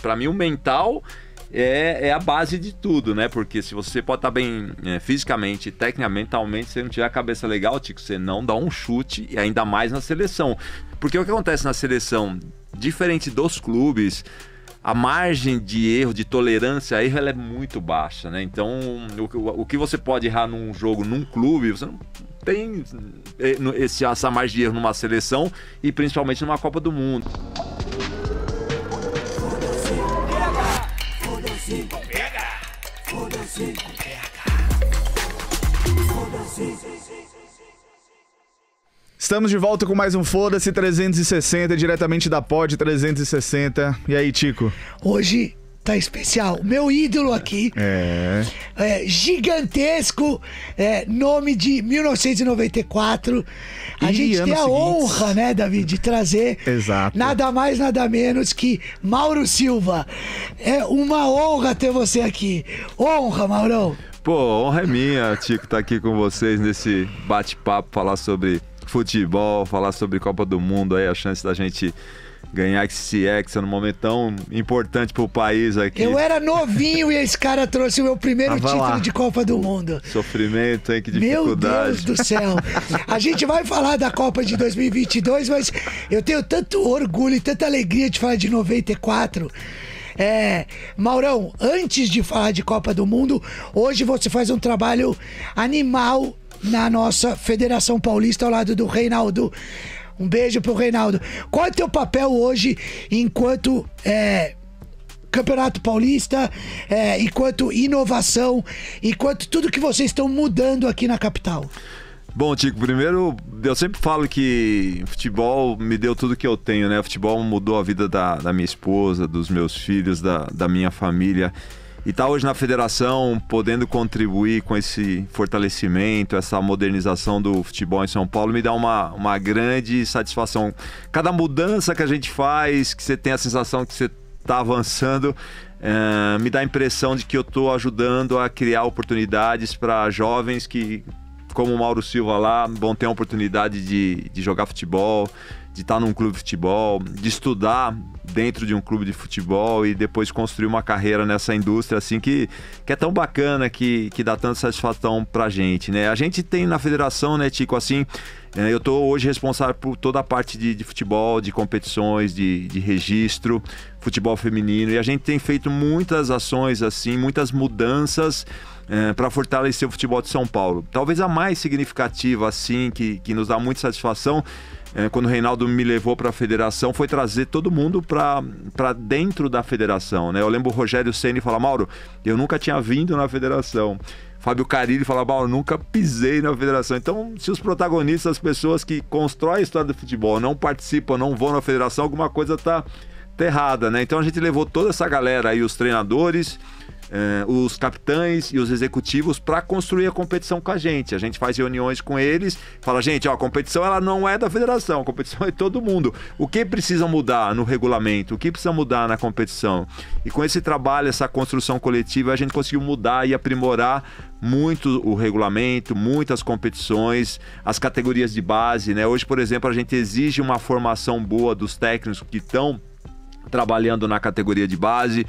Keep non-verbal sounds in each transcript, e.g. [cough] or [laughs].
para mim, o mental é, é, a base de tudo, né? Porque se você pode estar tá bem é, fisicamente, tecnicamente, mentalmente, você não tiver a cabeça legal, Tico, você não dá um chute, e ainda mais na seleção. Porque o que acontece na seleção, diferente dos clubes, a margem de erro, de tolerância a erro, ela é muito baixa, né? Então, o, o que você pode errar num jogo, num clube, você não tem é, esse, essa margem de erro numa seleção e principalmente numa Copa do Mundo. Foda-se, pega! Foda-se, pega! Foda-se, Estamos de volta com mais um Foda-se 360, diretamente da Pod 360. E aí, Tico? Hoje tá especial. Meu ídolo aqui. É. é gigantesco. É, nome de 1994. A e gente tem a seguinte. honra, né, David, de trazer. Exato. Nada mais, nada menos que Mauro Silva. É uma honra ter você aqui. Honra, Maurão. Pô, honra é minha, Tico, estar tá aqui com vocês nesse bate-papo, falar sobre futebol, falar sobre Copa do Mundo, aí a chance da gente ganhar esse Hexa num é momento tão importante pro país aqui. Eu era novinho e esse cara trouxe o meu primeiro Tava título lá. de Copa do Mundo. Sofrimento, hein? Que dificuldade. Meu Deus do céu. A gente vai falar da Copa de 2022, mas eu tenho tanto orgulho e tanta alegria de falar de 94. É, Maurão, antes de falar de Copa do Mundo, hoje você faz um trabalho animal na nossa Federação Paulista ao lado do Reinaldo um beijo pro Reinaldo. Qual é o teu papel hoje enquanto é, Campeonato Paulista, é, enquanto inovação, enquanto tudo que vocês estão mudando aqui na capital? Bom, Tico, primeiro eu sempre falo que futebol me deu tudo que eu tenho, né? O futebol mudou a vida da, da minha esposa, dos meus filhos, da, da minha família. E tá hoje na federação, podendo contribuir com esse fortalecimento, essa modernização do futebol em São Paulo, me dá uma, uma grande satisfação. Cada mudança que a gente faz, que você tem a sensação que você tá avançando, é, me dá a impressão de que eu tô ajudando a criar oportunidades para jovens que, como o Mauro Silva lá, vão ter a oportunidade de, de jogar futebol, de estar tá num clube de futebol, de estudar dentro de um clube de futebol e depois construir uma carreira nessa indústria assim que, que é tão bacana, que, que dá tanta satisfação pra gente, né? A gente tem na federação, né, Tico, assim, é, eu tô hoje responsável por toda a parte de, de futebol, de competições, de, de registro, futebol feminino, e a gente tem feito muitas ações assim, muitas mudanças é, para fortalecer o futebol de São Paulo. Talvez a mais significativa, assim, que, que nos dá muita satisfação é, quando o Reinaldo me levou para a federação, foi trazer todo mundo para dentro da federação. Né? Eu lembro o Rogério Ceni falar: Mauro, eu nunca tinha vindo na federação. Fábio Carilli fala Mauro, nunca pisei na federação. Então, se os protagonistas, as pessoas que constroem a história do futebol, não participam, não vão na federação, alguma coisa está tá errada, né? Então a gente levou toda essa galera aí, os treinadores, eh, os capitães e os executivos para construir a competição com a gente. A gente faz reuniões com eles, fala, gente, ó, a competição ela não é da federação, a competição [laughs] é de todo mundo. O que precisa mudar no regulamento? O que precisa mudar na competição? E com esse trabalho, essa construção coletiva, a gente conseguiu mudar e aprimorar muito o regulamento, muitas competições, as categorias de base, né? Hoje, por exemplo, a gente exige uma formação boa dos técnicos que estão trabalhando na categoria de base.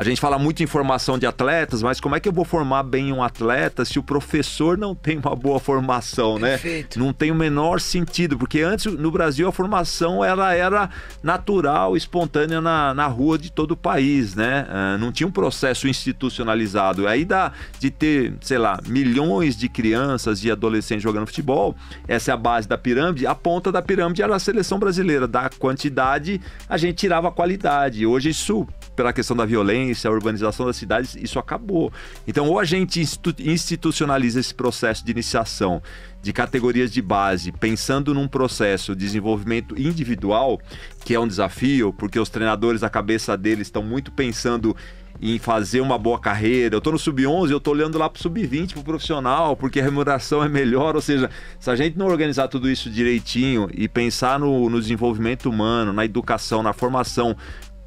A gente fala muito em formação de atletas, mas como é que eu vou formar bem um atleta se o professor não tem uma boa formação, né? Perfeito. né? Não tem o menor sentido, porque antes no Brasil a formação ela era natural, espontânea na, na rua de todo o país, né? Ah, não tinha um processo institucionalizado. Aí dá de ter, sei lá, milhões de crianças e adolescentes jogando futebol, essa é a base da pirâmide, a ponta da pirâmide era a seleção brasileira, da quantidade a gente tirava a qualidade. Hoje isso pela questão da violência, a urbanização das cidades, isso acabou. Então, ou a gente institucionaliza esse processo de iniciação de categorias de base, pensando num processo de desenvolvimento individual, que é um desafio, porque os treinadores, a cabeça deles estão muito pensando em fazer uma boa carreira. Eu tô no sub-11, eu tô olhando lá pro sub-20, pro profissional, porque a remuneração é melhor. Ou seja, se a gente não organizar tudo isso direitinho e pensar no, no desenvolvimento humano, na educação, na formação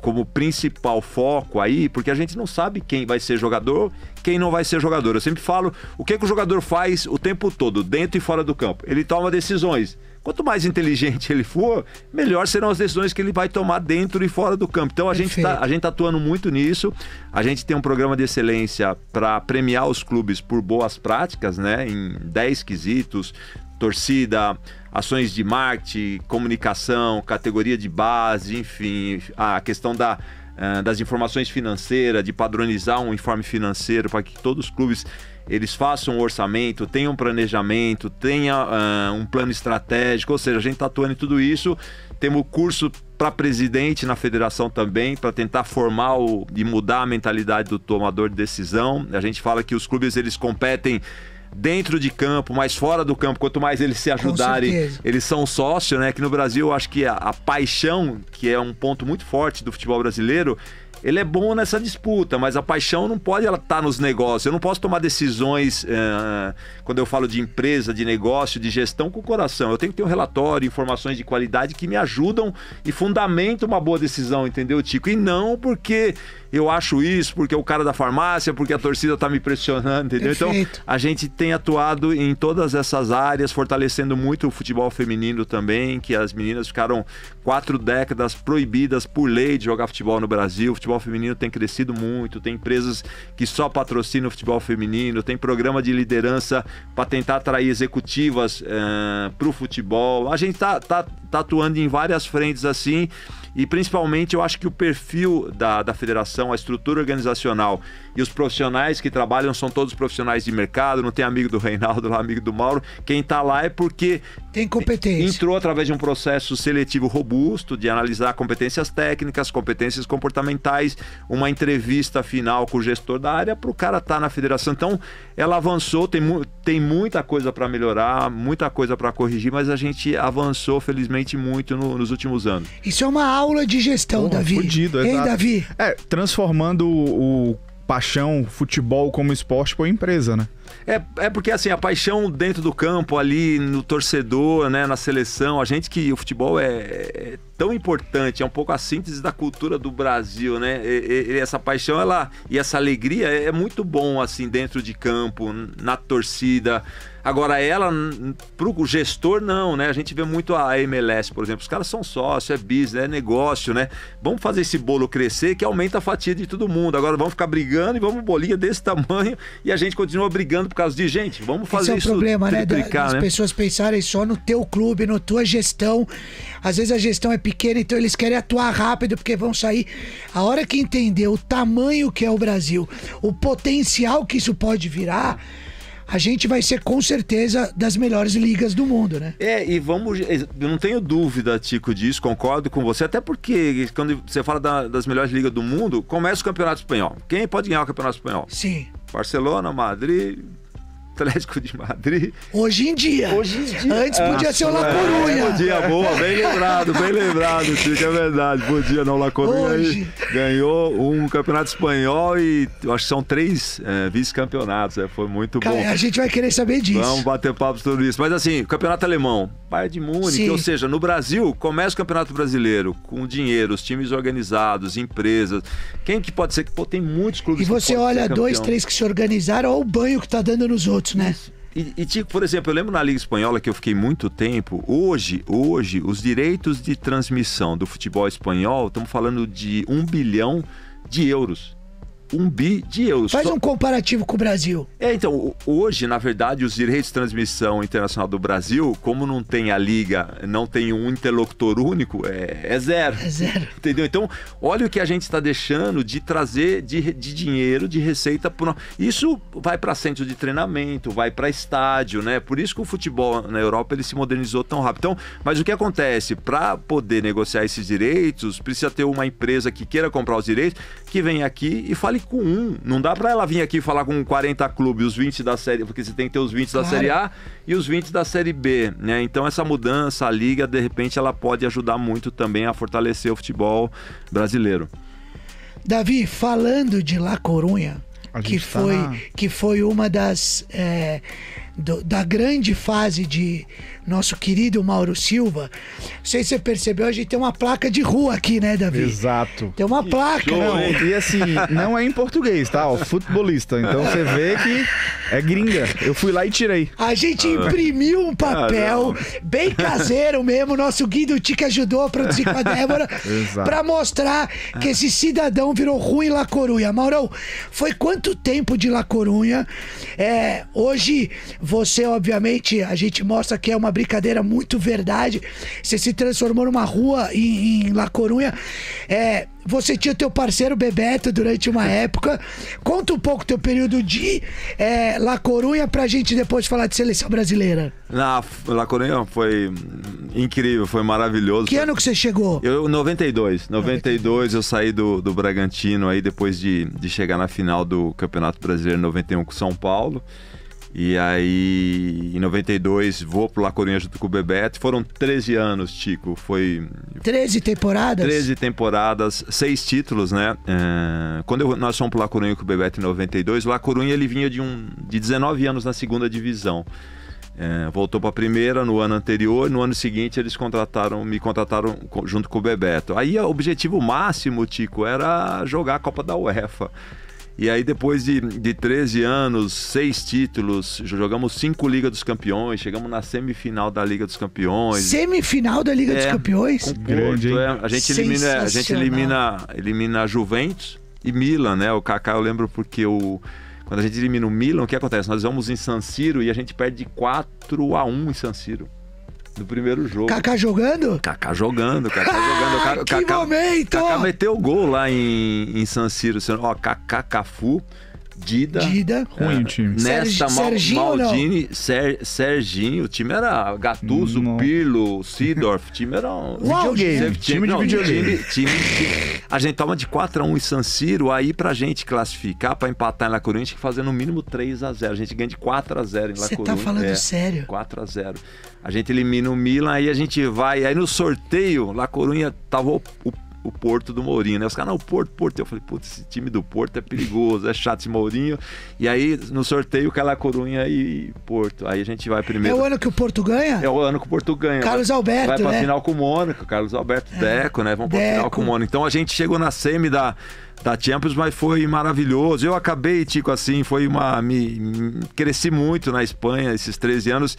como principal foco aí, porque a gente não sabe quem vai ser jogador, quem não vai ser jogador. Eu sempre falo o que, que o jogador faz o tempo todo, dentro e fora do campo. Ele toma decisões. Quanto mais inteligente ele for, melhor serão as decisões que ele vai tomar dentro e fora do campo. Então a gente está a gente tá atuando muito nisso. A gente tem um programa de excelência para premiar os clubes por boas práticas, né? Em 10 quesitos, torcida, ações de marketing, comunicação, categoria de base, enfim, a questão da eh, das informações financeiras, de padronizar um informe financeiro para que todos os clubes eles façam um orçamento, tenham um planejamento, tenha uh, um plano estratégico, ou seja, a gente está atuando em tudo isso. Temos curso para presidente na federação também, para tentar formar o, e mudar a mentalidade do tomador de decisão. A gente fala que os clubes eles competem dentro de campo, mas fora do campo, quanto mais eles se ajudarem, eles são sócios, né? Que no Brasil eu acho que a, a paixão, que é um ponto muito forte do futebol brasileiro, ele é bom nessa disputa, mas a paixão não pode ela estar tá nos negócios. Eu não posso tomar decisões uh, quando eu falo de empresa, de negócio, de gestão com o coração. Eu tenho que ter um relatório, informações de qualidade que me ajudam e fundamentam uma boa decisão, entendeu, Tico? E não porque eu acho isso porque é o cara da farmácia, porque a torcida tá me pressionando, entendeu? Então, Perfeito. Então, a gente tem atuado em todas essas áreas, fortalecendo muito o futebol feminino também, que as meninas ficaram quatro décadas proibidas por lei de jogar futebol no Brasil. O futebol feminino tem crescido muito, tem empresas que só patrocinam o futebol feminino, tem programa de liderança para tentar atrair executivas uh, eh, para o futebol. A gente tá, tá, tá atuando em várias frentes assim. E principalmente eu acho que o perfil da, da federação, a estrutura organizacional e os profissionais que trabalham são todos profissionais de mercado, não tem amigo do Reinaldo lá, amigo do Mauro. Quem está lá é porque. Tem competência. Entrou através de um processo seletivo robusto de analisar competências técnicas, competências comportamentais, uma entrevista final com o gestor da área para o cara estar tá na federação. Então, ela avançou, tem, mu tem muita coisa para melhorar, muita coisa para corrigir, mas a gente avançou, felizmente, muito no, nos últimos anos. Isso é uma aula de gestão, Pô, Davi. Fudido, Hein, Davi? É, transformando o paixão, futebol como esporte por empresa, né? É, é porque assim, a paixão dentro do campo, ali no torcedor, né, na seleção, a gente que o futebol é, é tão importante, é um pouco a síntese da cultura do Brasil, né? E, e, essa paixão ela, e essa alegria é, é muito bom, assim, dentro de campo, na torcida. Agora, ela, pro gestor, não, né? A gente vê muito a MLS, por exemplo. Os caras são sócios, é business, é negócio, né? Vamos fazer esse bolo crescer que aumenta a fatia de todo mundo. Agora vamos ficar brigando e vamos bolinha desse tamanho e a gente continua brigando por causa de gente. Vamos fazer Esse é o problema, né? As né? pessoas pensarem só no teu clube, na tua gestão. Às vezes a gestão é pequena corriqueira, então eles querem atuar rápido porque vão sair. A hora que entender o tamanho que é o Brasil, o potencial que isso pode virar a gente vai ser com certeza das melhores ligas do mundo, né? É, e vamos. É, eu não tenho dúvida, Tico, disso, concordo com você, até porque quando você fala da, das melhores ligas do mundo, começa o Campeonato Espanhol. Quem pode ganhar o Campeonato Espanhol? Sim. Barcelona, Madrid, Atlético de Madrid. Hoje em dia. Hoje em dia. Antes ah, podia é, ser o La é. Coruña. É, dia boa, bem lembrado, bem lembrado, Chico, é verdade. bom dia não, La Coruña ganhou um campeonato espanhol e acho que são três é, vice-campeonatos. É, foi muito Cara, bom. A gente vai querer saber disso. Vamos bater papo sobre isso. Mas assim, campeonato alemão, Bayern de Munique, Sim. ou seja, no Brasil, começa o campeonato brasileiro com dinheiro, os times organizados, empresas. Quem que pode ser? Pô, tem muitos clubes E você olha dois, três que se organizaram, olha o banho que tá dando nos outros minutos, né? Isso. E, e tipo, por exemplo, eu lembro na Liga Espanhola que eu fiquei muito tempo. Hoje, hoje, os direitos de transmissão do futebol espanhol, estamos falando de um bilhão de euros um bi de euros. Faz um comparativo com o Brasil. É, então, hoje, na verdade, os direitos de transmissão internacional do Brasil, como não tem a liga, não tem um interlocutor único, é, é zero. É zero. [laughs] Entendeu? Então, olha o que a gente está deixando de trazer de, de dinheiro, de receita. Pro... Isso vai para centro de treinamento, vai para estádio, né? Por isso que o futebol na Europa ele se modernizou tão rápido. Então, mas o que acontece? Para poder negociar esses direitos, precisa ter uma empresa que queira comprar os direitos, que vem aqui e fale com um. Não dá para ela vir aqui falar com 40 clubes, os 20 da série, porque você tem que ter os 20 claro. da série A e os 20 da série B, né? Então essa mudança, a liga, de repente ela pode ajudar muito também a fortalecer o futebol brasileiro. Davi, falando de La Corunha, que tá foi, que foi uma das é, do, da grande fase de nosso querido Mauro Silva. Não sei se você percebeu, a gente tem uma placa de rua aqui, né, Davi? Exato. Tem uma que placa. Show, não. Né? E assim, não é em português, tá? Ó, futebolista. Então você vê que é gringa. Eu fui lá e tirei. A gente imprimiu um papel ah, bem caseiro mesmo. Nosso Guido Tica ajudou a produzir com a Débora para mostrar que esse cidadão virou ruim La Corunha. Mauro, foi quanto tempo de La Corunha? É, hoje você, obviamente, a gente mostra que é uma brincadeira muito verdade. Você se transformou numa rua em, em La Corunha. É, você tinha teu parceiro Bebeto durante uma época. Conta um pouco teu período de é, La Corunha pra gente depois falar de seleção brasileira. Na La Corunha foi incrível, foi maravilhoso. Que ano que você chegou? Eu, 92. 92, 92. eu saí do, do Bragantino aí depois de, de chegar na final do Campeonato Brasileiro 91 com São Paulo. E aí, em 92, vou pro La Corunha junto com o Bebeto. Foram 13 anos, Tico. Foi. 13 temporadas? 13 temporadas, seis títulos, né? É... Quando eu... nós fomos pro La Corunha com o Bebeto em 92, o La Corunha ele vinha de, um... de 19 anos na segunda divisão. É, voltou para a primeira no ano anterior, no ano seguinte eles contrataram, me contrataram junto com o Bebeto. Aí o objetivo máximo, Tico, era jogar a Copa da UEFA. E aí, depois de, de 13 anos, seis títulos, jogamos cinco Liga dos Campeões, chegamos na semifinal da Liga dos Campeões. Semifinal da Liga é, dos Campeões? Com Grande, Porto, é, a gente elimina, a gente elimina, elimina Juventus e Milan, né? O Kaká eu lembro porque o quando a gente elimina o Milan, o que acontece? Nós vamos em San Siro e a gente perde 4 a 1 em San Siro do primeiro jogo. Kaká jogando? Kaká jogando, Kaká [laughs] ah, jogando. Kaká, que Kaká, momento! Kaká meteu o gol lá em, em San Siro. Ó, Kaká Cafu. Dida. Dida. Ruim é. o time. Nesta, Serginho, Maldini, Ser, Serginho. O time era Gatuso, não. Pirlo, Sidorf. O time era um... Videogame. Time, time de não, videogame. Time, time, a gente toma de 4x1 em San Siro. Aí pra gente classificar, pra empatar em La Coruña, a gente tem que fazer no mínimo 3x0. A, a, gente ganha de 4x0 em La tá Coruña. Você tá falando é, sério? 4x0. A, a, gente elimina o Milan, aí a gente vai... Aí no sorteio, La Coruña tava o, o o Porto do Mourinho, né? Os caras, não, Porto, Porto. Eu falei, putz, esse time do Porto é perigoso, é chato esse Mourinho. E aí, no sorteio, Cala Corunha e Porto. Aí a gente vai primeiro. É o ano que o Porto ganha? É o ano que o Porto ganha. Carlos Alberto. Vai pra né? final com o Mônaco, Carlos Alberto é. Deco, né? Vamos pra final com o Mônaco. Então a gente chegou na semi da da Champions, mas foi maravilhoso. Eu acabei, Tico, assim, foi uma. Me, me, cresci muito na Espanha esses 13 anos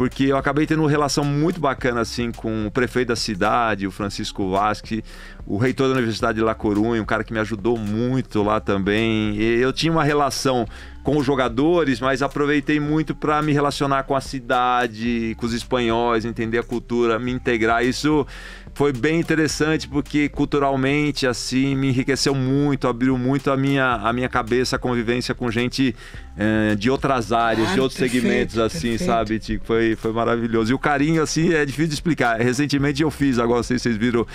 porque eu acabei tendo uma relação muito bacana assim com o prefeito da cidade, o Francisco Vasque, o reitor da Universidade de La Coruña, um cara que me ajudou muito lá também. E eu tinha uma relação com os jogadores, mas aproveitei muito para me relacionar com a cidade, com os espanhóis, entender a cultura, me integrar. Isso foi bem interessante porque culturalmente assim me enriqueceu muito, abriu muito a minha, a minha cabeça, a convivência com gente é, de outras áreas, ah, de outros perfeito, segmentos assim, perfeito. sabe? Tipo, foi, foi maravilhoso. E o carinho assim é difícil de explicar. Recentemente eu fiz, agora vocês, vocês viram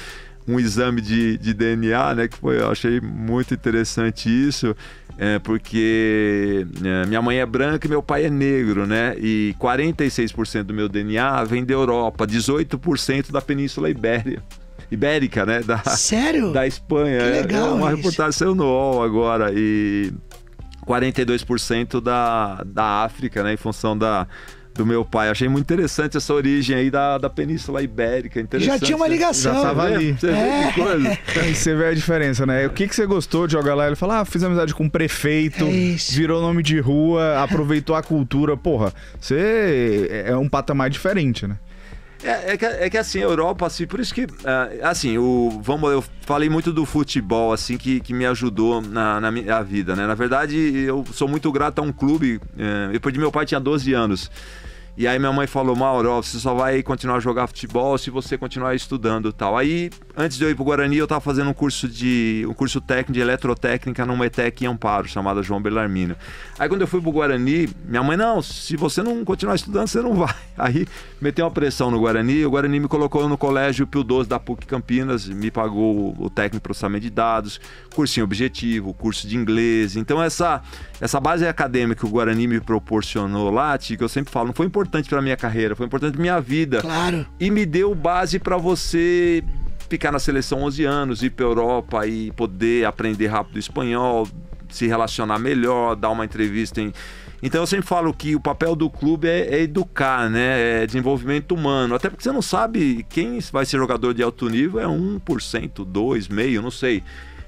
um exame de, de DNA, né? Que foi, eu achei muito interessante isso. É, porque é, minha mãe é branca e meu pai é negro, né? E 46% do meu DNA vem da Europa, 18% da Península Ibérica, Ibérica, né? Da, Sério? Da Espanha. Que legal. É, é uma isso. reportagem no UOL agora. E 42% da, da África, né? Em função da, do meu pai. Achei muito interessante essa origem aí da, da Península Ibérica. Já tinha uma né? ligação. Já tava né? ali. Você é. vê que é. coisa. [laughs] você vê a diferença, né? O que, que você gostou de jogar lá? Ele falou ah, fiz amizade com o um prefeito, é virou nome de rua, aproveitou a cultura. Porra, você é um patamar diferente, né? É, é, que, é que assim, a Europa, assim, por isso que. Ah, assim, o, vamos, eu falei muito do futebol, assim, que, que me ajudou na, na minha vida, né? Na verdade, eu sou muito grato a um clube. É, depois de meu pai tinha 12 anos. E aí minha mãe falou, Mauro, você só vai continuar a jogar futebol se você continuar estudando tal. Aí, antes de eu ir pro Guarani, eu tava fazendo um curso de. um curso técnico de eletrotécnica numa ETEC em Amparo, chamada João Belarmino. Aí quando eu fui pro Guarani, minha mãe, não, se você não continuar estudando, você não [laughs] vai. Aí meteu uma pressão no Guarani, o Guarani me colocou no colégio Pio 12 da PUC Campinas, me pagou o técnico de processamento de dados, cursinho objetivo, curso de inglês. Então essa, essa base acadêmica que o Guarani me proporcionou lá, que eu sempre falo, não foi importante importante para minha carreira, foi importante minha vida. Claro. E me deu base para você ficar na seleção 11 anos, ir para Europa e poder aprender rápido espanhol, se relacionar melhor, dar uma entrevista em então eu sempre falo que o papel do clube é, é, educar, né? É desenvolvimento humano. Até porque você não sabe quem vai ser jogador de alto nível é 1%, meio, não sei.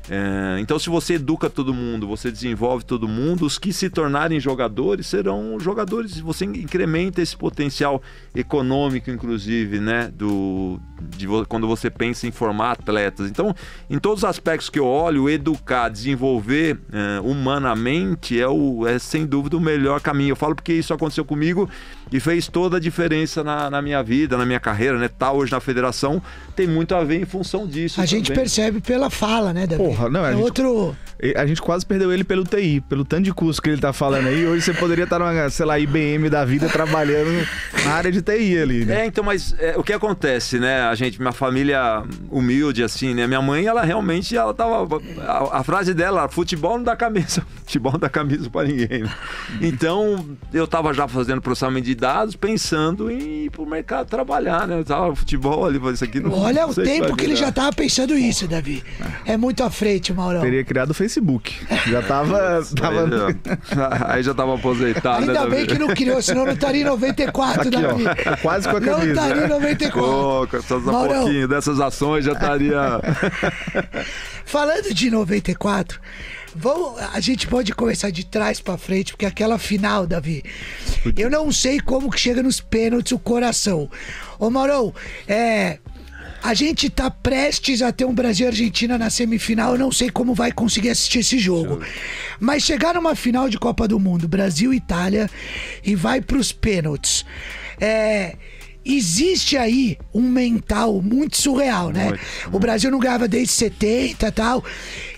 É, então, se você educa todo mundo, você desenvolve todo mundo, os que se tornarem jogadores serão jogadores. Você incrementa esse potencial econômico, inclusive, né? Do, de, quando você pensa em formar atletas. Então, em todos os aspectos que eu olho, educar, desenvolver é, humanamente é, o, é sem dúvida o melhor caminho. Eu falo porque isso aconteceu comigo e fez toda a diferença na, na, minha vida, na minha carreira, né? Tá hoje na federação, tem muito a ver em função disso. A também. gente percebe pela fala, né, Davi? Porra, não, é, é gente, outro. A gente quase perdeu ele pelo TI, pelo tanto de curso que ele tá falando aí. Hoje você poderia estar numa, sei lá, IBM da vida trabalhando na área de TI ali, né? É, então, mas é, o que acontece, né? A gente, minha família humilde, assim, né? Minha mãe, ela realmente, ela tava. A, a frase dela, futebol não dá camisa, [laughs] futebol não dá camisa para ninguém, né? Então, eu tava já fazendo processamento de pensando em ir pro mercado trabalhar, né? Tava futebol ali, isso aqui não. Olha não o tempo que, que ele já tava pensando isso, Davi. É muito à frente, Maurão. Teria criado o Facebook. Já tava. [laughs] tava... Aí, já, [laughs] aí já tava aposentado. Né, Ainda né, bem que não criou, senão não estaria em 94, aqui, Davi. Ó, quase com a camisa. Não estaria em 94. Oh, com essas Maurão. dessas ações já estaria. [laughs] Falando de 94, Vamos, a gente pode começar de trás para frente, porque aquela final, Davi. Eu não sei como que chega nos pênaltis o coração. Ô Maurão, é, a gente tá prestes a ter um Brasil e Argentina na semifinal. Eu não sei como vai conseguir assistir esse jogo. Mas chegar numa final de Copa do Mundo, Brasil e Itália, e vai pros pênaltis. É existe aí um mental muito surreal, né? Muito, O uhum. Brasil não ganhava desde 70 tal.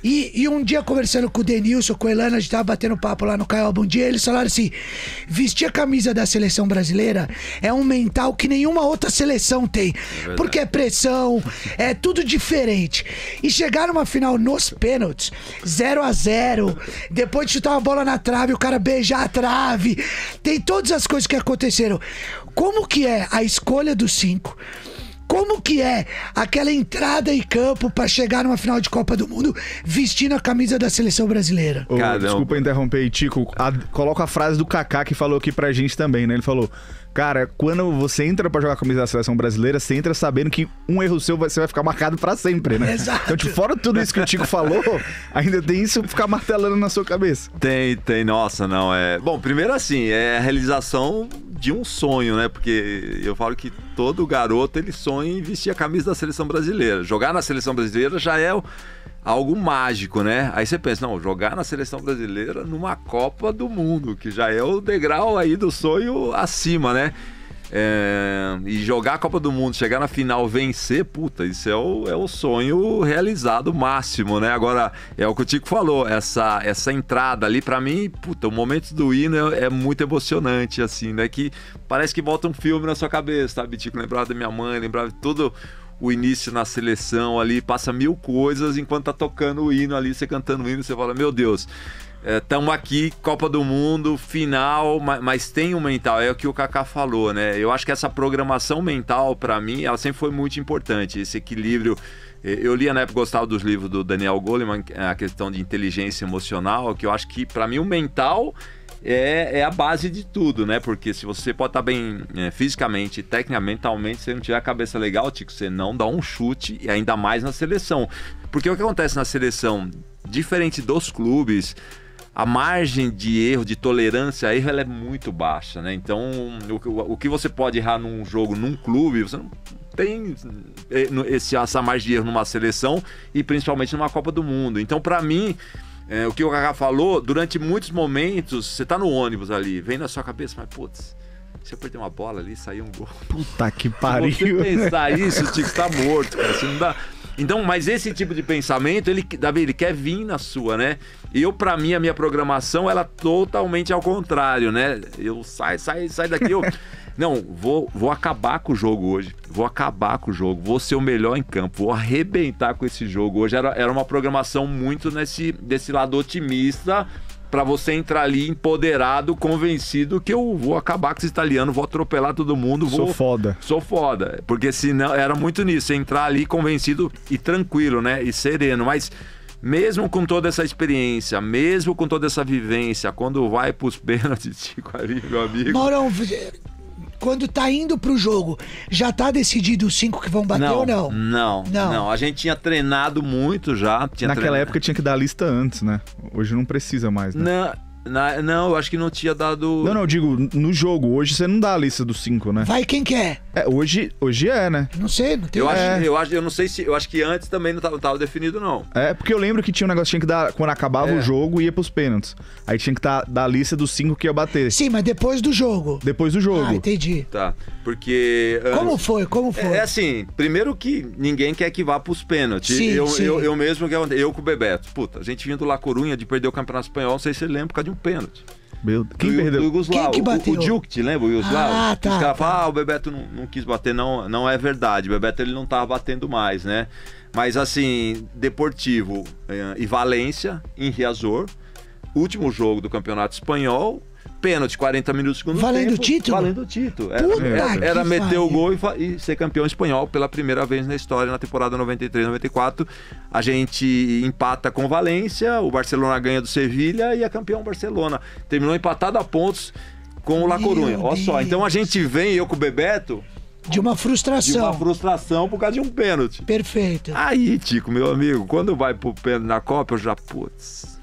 e tal. E um dia, conversando com o Denilson, com a Elana, a gente tava batendo papo lá no Caio Bom Dia, eles falaram assim: vestir a camisa da seleção brasileira é um mental que nenhuma outra seleção tem. É porque é pressão, é tudo diferente. E chegar numa final nos pênaltis, 0 a 0 depois de chutar uma bola na trave, o cara beijar a trave. Tem todas as coisas que aconteceram. Como que é a escolha dos cinco? Como que é aquela entrada e campo para chegar numa final de Copa do Mundo vestindo a camisa da seleção brasileira? Oh, desculpa interromper, Tico. coloca a frase do Kaká que falou aqui pra gente também, né? Ele falou: Cara, quando você entra para jogar a camisa da seleção brasileira, você entra sabendo que um erro seu você vai ficar marcado para sempre, né? Exato. Então, tipo, fora tudo isso que o Tico falou, ainda tem isso ficar martelando na sua cabeça. Tem, tem. Nossa, não é. Bom, primeiro assim, é a realização de um sonho, né? Porque eu falo que todo garoto ele sonha em vestir a camisa da seleção brasileira. Jogar na seleção brasileira já é algo mágico, né? Aí você pensa, não, jogar na seleção brasileira numa Copa do Mundo, que já é o degrau aí do sonho acima, né? É, e jogar a Copa do Mundo, chegar na final, vencer, puta, isso é o, é o sonho realizado máximo, né? Agora, é o que o Tico falou, essa, essa entrada ali, para mim, puta, o momento do hino é, é, muito emocionante, assim, né? Que parece que bota um filme na sua cabeça, sabe, Tico? Lembrava da minha mãe, lembrava de todo o início na seleção ali, passa mil coisas enquanto tá tocando o hino ali, você cantando o hino, você fala, meu Deus estamos é, aqui, Copa do Mundo, final, mas, mas, tem um mental, é o que o Kaká falou, né? Eu acho que essa programação mental, para mim, ela sempre foi muito importante, esse equilíbrio. Eu lia na época, gostava dos livros do Daniel Goleman, é a questão de inteligência emocional, que eu acho que, para mim, o mental é, é, a base de tudo, né? Porque se você pode estar tá bem é, fisicamente, tecnicamente, mentalmente, se não tiver a cabeça legal, Tico, você não dá um chute, e ainda mais na seleção. Porque o que acontece na seleção, diferente dos clubes, a margem de erro, de tolerância a erro, ela é muito baixa, né? Então, o, o que você pode errar num jogo, num clube, você não tem eh, esse, essa margem de erro numa seleção e principalmente numa Copa do Mundo. Então, para mim, é, o que o Kaká falou, durante muitos momentos, você tá no ônibus ali, vem na sua cabeça, mas putz, se eu perder uma bola ali, sair um gol. Puta que pariu. Se você né? pensar isso, o Tico tá morto, cara. Você não dá. Então, mas esse tipo de pensamento, ele, Davi, ele quer vir na sua, né? Eu, para mim, a minha programação, ela totalmente ao contrário, né? Eu sai, sai, sai daqui, eu... [laughs] Não, vou, vou acabar com o jogo hoje. Vou acabar com o jogo. Vou ser o melhor em campo. Vou arrebentar com esse jogo hoje. Era, era uma programação muito nesse desse lado otimista para você entrar ali empoderado, convencido que eu vou acabar com esse italiano, vou atropelar todo mundo. Vou, sou foda. Sou foda. Porque senão era muito nisso, entrar ali convencido e tranquilo, né? E sereno. Mas mesmo com toda essa experiência, mesmo com toda essa vivência, quando vai pros [laughs] pênaltis, Tico ali, meu amigo. Morão, quando tá indo pro jogo, já tá decidido os cinco que vão bater não, ou não? Não, não. Não, a gente tinha treinado muito já. Naquela treinado. época tinha que dar a lista antes, né? Hoje não precisa mais, né? Não. Na, não, eu acho que não tinha dado. Não, não, eu digo, no jogo, hoje você não dá a lista dos cinco, né? Vai quem quer. É? é, hoje, hoje é, né? Não sei, não tem eu é. acho, eu acho, eu não sei se. Eu acho que antes também não estava definido, não. É, porque eu lembro que tinha um negócio que tinha que dar. Quando acabava é. o jogo, ia pros pênaltis. Aí tinha que dar, tá, dar a lista dos cinco que ia bater. Sim, mas depois do jogo. Depois do jogo. Ah, entendi. Tá. Porque. Antes... Como foi? Como é, foi? É, assim, primeiro que ninguém quer que vá pros pênaltis. Sim, eu, sim. eu, eu mesmo, eu com o Bebeto. Puta, a gente vindo do La Corunha de perder o Campeonato Espanhol, não sei se você lembra, por causa de um pênalti. Meu Deus. Quem o, perdeu? O Quem que bateu? O, o Duke, lembra? O Yugoslau. Ah, tá. Os caras tá. falam, ah, o Bebeto não, não quis bater. Não, não é verdade. O Bebeto ele não tava tá batendo mais, né? Mas assim, Deportivo eh, e Valência, em Riazor. Último jogo do Campeonato Espanhol, Pênalti, 40 minutos segundo valendo tempo. Valendo título? Valendo título. Puta era, era meter o gol e, e, ser campeão espanhol pela primeira vez na história, na temporada 93-94. A gente empata com Valência, o Barcelona ganha do Sevilha e é campeão Barcelona. Terminou empatado a pontos com o La Coruña. Olha só, então a gente vem, eu com o Bebeto, de uma frustração. De uma frustração por causa de um pênalti. Perfeito. Aí, Tico, meu amigo, quando vai pro pênalti na Copa, eu já, putz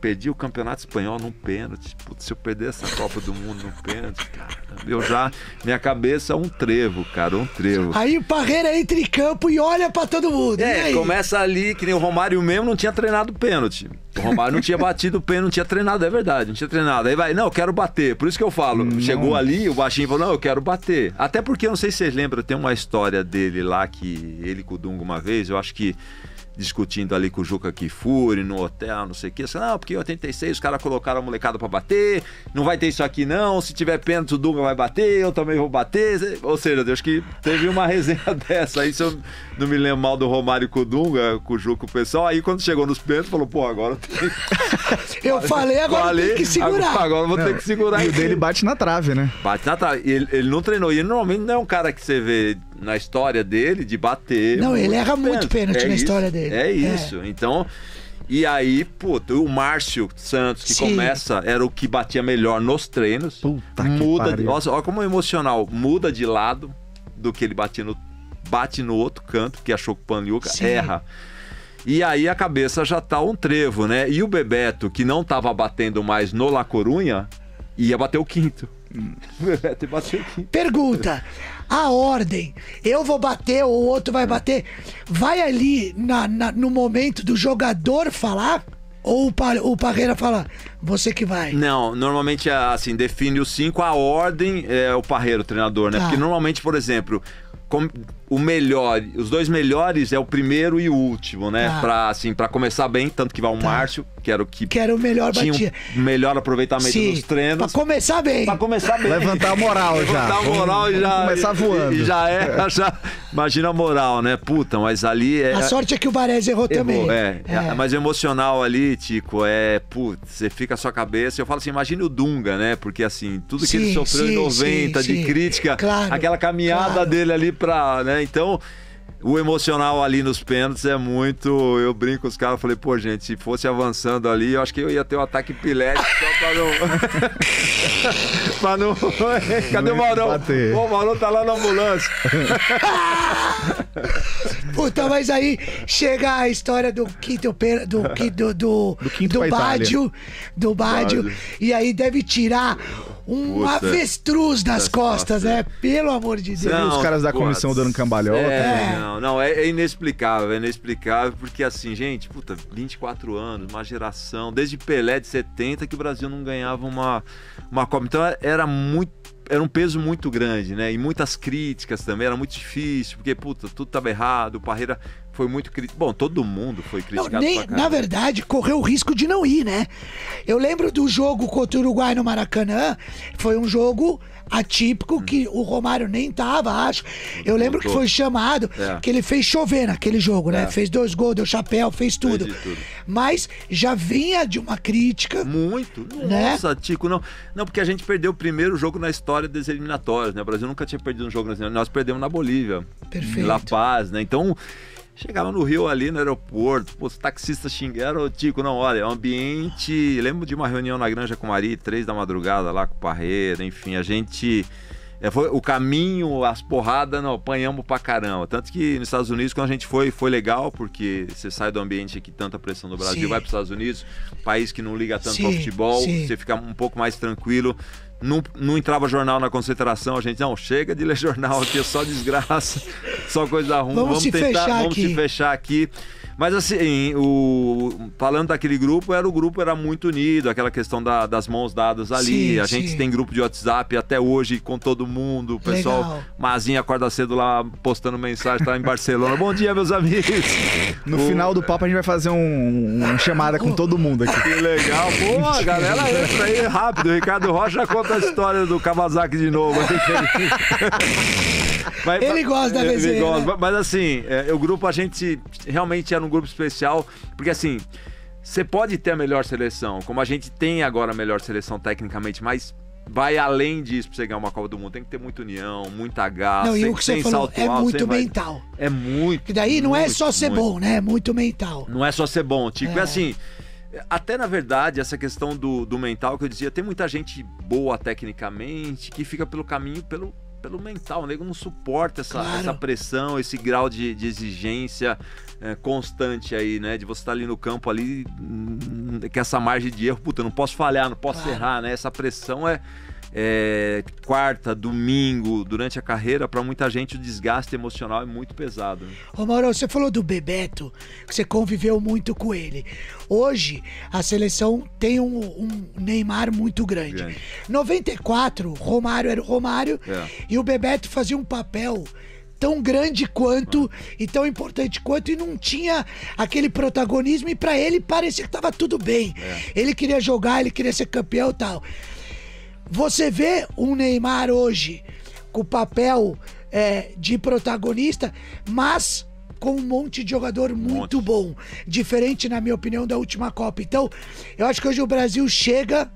perdi o campeonato espanhol num pênalti. Putz, se eu perder essa Copa do Mundo num pênalti, cara, eu já. Minha cabeça é um trevo, cara, um trevo. Aí o Parreira entra em campo e olha para todo mundo. É, começa ali, que nem o Romário mesmo não tinha treinado pênalti. O Romário não tinha batido o pênalti, não tinha treinado, é verdade, não tinha treinado. Aí vai, não, eu quero bater. Por isso que eu falo, não. chegou ali, o baixinho falou, não, eu quero bater. Até porque, não sei se vocês lembram, tem uma história dele lá que ele com o Dungo uma vez, eu acho que discutindo ali com o Juca Kifuri no hotel, não sei o que. Assim, não, porque em 86 os caras colocaram a molecada para bater, não vai ter isso aqui não, se tiver pênalti o Dunga vai bater, eu também vou bater. Ou seja, Deus que teve uma resenha [laughs] dessa. Aí se eu não me lembro mal do Romário com o Dunga, com o Juca, o pessoal, aí quando chegou nos pênaltis, falou, pô, agora eu [laughs] falei, agora falei, tem que segurar. Agora, eu vou não, ter que segurar. E o dele bate na trave, né? Bate na trave. Ele, ele não treinou. E ele normalmente não é um cara que você vê na história dele de bater. Não, ele erra pênalti. muito pênalti é na isso, história dele. É, é. isso. É. Então, e aí, puto, o Márcio Santos, que Sim. começa, era o que batia melhor nos treinos. Puta muda de, Nossa, olha como é emocional. Muda de lado do que ele batia no. Bate no outro canto, que achou que o Panliuca erra. E aí a cabeça já tá um trevo, né? E o Bebeto, que não tava batendo mais no La Corunha, ia bater o quinto. Hum. [laughs] Bebeto ia bater o quinto. Pergunta a ordem. Eu vou bater ou o outro vai bater. Vai ali na, na, no momento do jogador falar ou o, par, o Parreira fala, você que vai? Não, normalmente assim, define os cinco, a ordem é o Parreira, o treinador, né? Tá. Porque normalmente, por exemplo, o melhor, os dois melhores é o primeiro e o último, né? Tá. Pra, assim, pra começar bem, tanto que vai o tá. Márcio, que era o que, que era o melhor tinha batia. Um melhor aproveitamento Sim. dos treinos. Pra começar bem. Pra começar bem. Levantar a moral já. Levantar a moral e já. começar voando. E, já era, é, [laughs] já. Imagina a moral, né? Puta, mas ali é. A sorte é que o Varese errou, errou também. É, é. é, mas emocional ali, Tico, é. Putz, você fica a sua cabeça. Eu falo assim, imagine o Dunga, né? Porque assim, tudo que sim, ele sofreu sim, em 90 sim, de crítica, claro, aquela caminhada claro. dele ali pra. né? Então o emocional ali nos pênaltis é muito. Eu brinco com os caras, falei, pô, gente, se fosse avançando ali, eu acho que eu ia ter um ataque pilete só pra não. [laughs] pra não. [laughs] Cadê o Maurão? o Maurão tá lá na ambulância. [laughs] Puta, mas aí chega a história do quinto pênalti do, do, do, do, do, do Bádio. Do Bádio. E aí deve tirar um Puta. avestruz nas costas, né? é Pelo amor de Deus. Não, os caras da comissão dando cambalhota. É. é, não, não, é, é, inexplicável, é inexplicável, porque assim, gente, puta, 24 anos, uma geração, desde Pelé de 70 que o Brasil não ganhava uma, uma Copa. Então era muito era um peso muito grande, né? E muitas críticas também, era muito difícil, porque, puta, tudo estava errado, o Parreira foi muito crítico. Bom, todo mundo foi criticado. Não, nem, na verdade, correu o risco de não ir, né? Eu lembro do jogo contra o Uruguai no Maracanã, foi um jogo atípico hum. que o Romário nem tava, acho. Eu lembro que foi chamado, é. que ele fez chover naquele jogo, né? É. Fez dois gols, deu chapéu, fez tudo. tudo. Mas já vinha de uma crítica. Muito. Né? Nossa, Tico, não. Não, porque a gente perdeu o primeiro jogo na história das eliminatórias, né? O Brasil nunca tinha perdido um jogo nas Nós perdemos na Bolívia. Perfeito. Em La Paz, né? Então, Chegava no Rio ali no aeroporto, os taxistas xingaram, Tico, não, olha, é ambiente. Lembro de uma reunião na Granja com Maria, três da madrugada lá com o Parreira, enfim, a gente. É, foi o caminho, as porradas, não, apanhamos pra caramba. Tanto que nos Estados Unidos, quando a gente foi, foi legal, porque você sai do ambiente aqui, tanta pressão do Brasil, sim. vai para os Estados Unidos, país que não liga tanto sim, ao futebol, sim. você fica um pouco mais tranquilo. Não, não, entrava jornal na concentração, a gente, não, chega de ler [laughs] jornal aqui, é só desgraça, só coisa ruim. Vamos, vamos tentar, vamos aqui. se fechar aqui. Mas assim, o, falando daquele grupo, era o grupo era muito unido, aquela questão da, das mãos dadas ali. Sim, a gente tem grupo de WhatsApp até hoje com todo mundo. O pessoal, Legal. Mazinha acorda cedo lá postando mensagem, tá em Barcelona. Bom dia, meus amigos. No o... final do papo a gente vai fazer um, uma chamada com todo mundo aqui. Que legal. boa a galera entra aí rápido. O Ricardo Rocha conta a história do Kawasaki de novo mas, ele gosta da desenho. Mas assim, é, o grupo a gente realmente era um grupo especial, porque assim. Você pode ter a melhor seleção, como a gente tem agora a melhor seleção tecnicamente, mas vai além disso pra você ganhar uma Copa do Mundo. Tem que ter muita união, muita garra, não, e o que você falou, é muito mental. Vai... É muito. Que daí não é muito, é só ser muito. bom, né? É muito mental. Não é só ser bom, Tipo É, é assim. Até na verdade, essa questão do, do mental que eu dizia, tem muita gente boa tecnicamente que fica pelo caminho pelo pelo mental. O nego não suporta essa, claro. essa pressão, esse grau de, de exigência é, constante aí, né? De você estar tá ali no campo ali, com hum, hum, é essa margem de erro, puta, não posso falhar, não posso claro. errar, né? Essa pressão é é, quarta, domingo, durante a carreira, para muita gente o desgaste emocional é muito pesado. Né? Ô Mauro, você falou do Bebeto, que você conviveu muito com ele. Hoje, a seleção tem um, um Neymar muito grande. grande. 94, Romário era o Romário, é. e o Bebeto fazia um papel tão grande quanto ah. e tão importante quanto e não tinha aquele protagonismo e para ele parecia que tava tudo bem. É. Ele queria jogar, ele queria ser campeão e tal. Você vê um Neymar hoje com o papel é, de protagonista, mas com um monte de jogador muito um bom. Diferente, na minha opinião, da última Copa. Então, eu acho que hoje o Brasil chega